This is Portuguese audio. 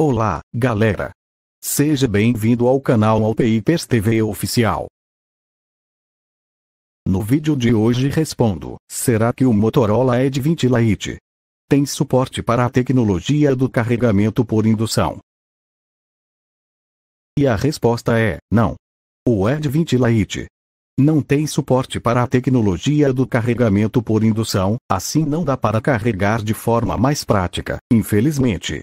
Olá, galera! Seja bem-vindo ao canal Alpeipers TV Oficial. No vídeo de hoje respondo, será que o Motorola Edge 20 Lite tem suporte para a tecnologia do carregamento por indução? E a resposta é, não. O Edge 20 Lite não tem suporte para a tecnologia do carregamento por indução, assim não dá para carregar de forma mais prática, infelizmente.